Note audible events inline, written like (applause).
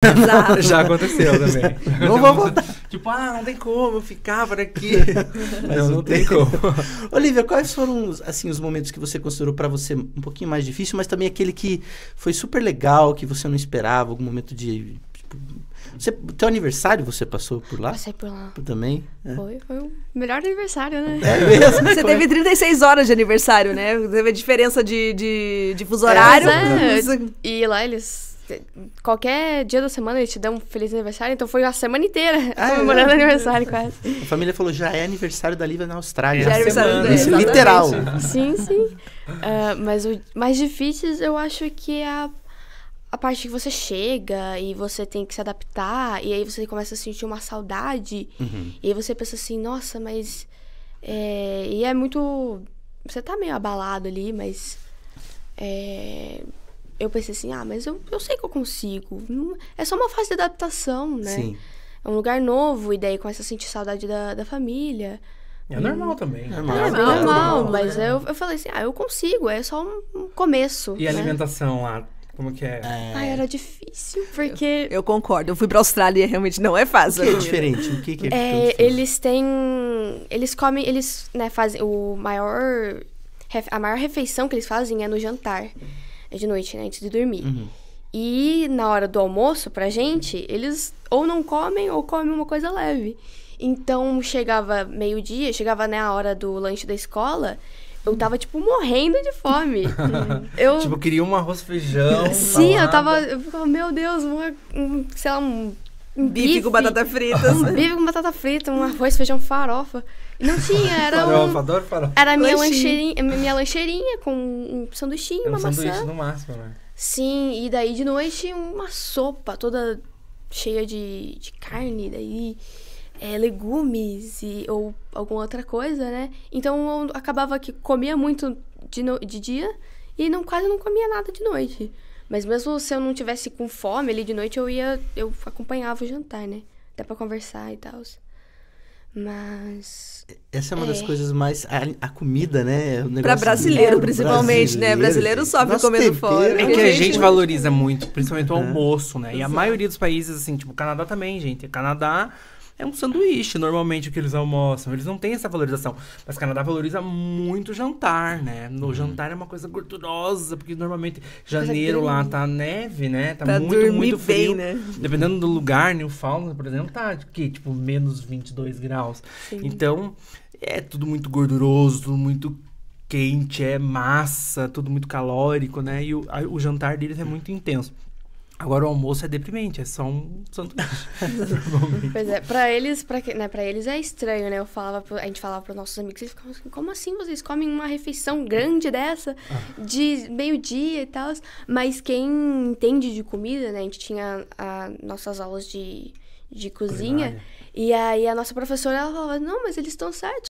Exato. Já aconteceu também. Não vou voltar. Tipo, ah, não tem como eu ficar por aqui. Mas não, não tem, como. Olivia, quais foram assim os momentos que você considerou para você um pouquinho mais difícil, mas também aquele que foi super legal, que você não esperava, algum momento de tipo, você, teu aniversário você passou por lá? Passei por lá. Também? É. Foi, foi o melhor aniversário, né? É mesmo? Você teve 36 horas de aniversário, né? Teve a diferença de, de, de fuso horário. É, mas é. E lá eles qualquer dia da semana eles te dão um feliz aniversário, então foi a semana inteira ah, é. comemorando é, aniversário quase. A família falou, já é aniversário da Lívia na Austrália. Já é aniversário literal. Sim, sim. Uh, mas o mais difícil eu acho que é a, a parte que você chega e você tem que se adaptar, e aí você começa a sentir uma saudade, uhum. e aí você pensa assim, nossa, mas... É, e é muito... Você tá meio abalado ali, mas... É, eu pensei assim, ah, mas eu, eu sei que eu consigo. É só uma fase de adaptação, né? Sim. É um lugar novo, e daí começa a sentir saudade da, da família. É normal também. É é normal. É, normal, é normal, mas né? eu, eu falei assim, ah, eu consigo, é só um começo. E né? a alimentação lá, como que é? é... Ah, era difícil, porque... Eu, eu, concordo, eu fui pra Austrália e realmente não é fácil. que é diferente? O que, que é, é Eles têm... Eles comem, eles né, fazem o maior... A maior refeição que eles fazem é no jantar. É de noite, né? Antes de dormir. Uhum. E na hora do almoço, pra gente, eles ou não comem ou comem uma coisa leve. Então chegava meio-dia, chegava né, a hora do lanche da escola, eu tava, tipo, morrendo de fome. (laughs) eu... Tipo, queria um arroz feijão. Sim, eu tava. Eu ficava, meu Deus, uma, um, sei lá, um bife, bife com batata frita. Um bife com batata frita, um arroz, feijão, farofa. Não tinha, era farofa, adoro farofa. Era minha lancheirinha, minha lancheirinha com um sanduichinho, é um uma sanduíche maçã. no máximo, né? Sim, e daí de noite uma sopa toda cheia de, de carne, daí é, legumes e, ou alguma outra coisa, né? Então eu acabava que comia muito de, no, de dia e não, quase não comia nada de noite. Mas mesmo se eu não tivesse com fome ali de noite, eu ia. Eu acompanhava o jantar, né? Até pra conversar e tal. Mas. Essa é uma é. das coisas mais. A, a comida, né? O é pra brasileiro, é, principalmente, brasileiro. né? Brasileiro assim. sofre comendo tempero. fora. É que a gente valoriza muito, principalmente o é. almoço, né? E a maioria dos países, assim, tipo, o Canadá também, gente. O Canadá é um sanduíche, normalmente, o que eles almoçam. Eles não têm essa valorização. Mas o Canadá valoriza muito o jantar, né? No uhum. jantar é uma coisa gordurosa, porque normalmente janeiro lá tá neve, né? Tá pra muito, muito frio. Bem, né? Dependendo do lugar, New né? Fauna, por exemplo, tá que, tipo, menos 22 graus. Sim. Então, é tudo muito gorduroso, tudo muito quente, é massa, tudo muito calórico, né? E o, a, o jantar deles é muito intenso. Agora o almoço é deprimente, é só um sanduíche. (laughs) pois é, pra eles, pra, que, né, pra eles é estranho, né? Eu falava, pro, a gente falava pros nossos amigos, eles ficavam assim, como assim vocês comem uma refeição grande dessa? Ah. De meio-dia e tal. Mas quem entende de comida, né? A gente tinha a, nossas aulas de, de cozinha. Culinária. E aí a nossa professora, ela falava, não, mas eles estão certos,